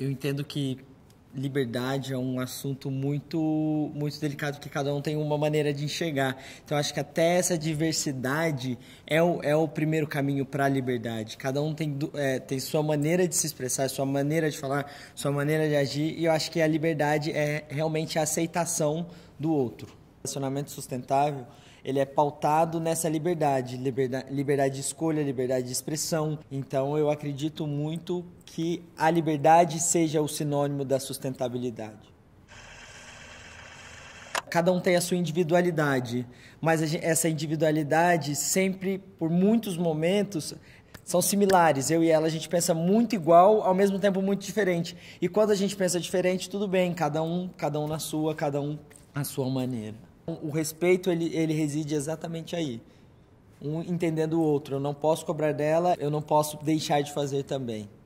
eu entendo que liberdade é um assunto muito muito delicado que cada um tem uma maneira de enxergar então acho que até essa diversidade é o, é o primeiro caminho para a liberdade cada um tem é, tem sua maneira de se expressar sua maneira de falar sua maneira de agir e eu acho que a liberdade é realmente a aceitação do outro relacionamento sustentável ele é pautado nessa liberdade, liberdade, liberdade de escolha, liberdade de expressão. Então eu acredito muito que a liberdade seja o sinônimo da sustentabilidade. Cada um tem a sua individualidade, mas essa individualidade sempre, por muitos momentos, são similares. Eu e ela, a gente pensa muito igual, ao mesmo tempo muito diferente. E quando a gente pensa diferente, tudo bem, cada um, cada um na sua, cada um à sua maneira. O respeito ele, ele reside exatamente aí. Um entendendo o outro. Eu não posso cobrar dela, eu não posso deixar de fazer também.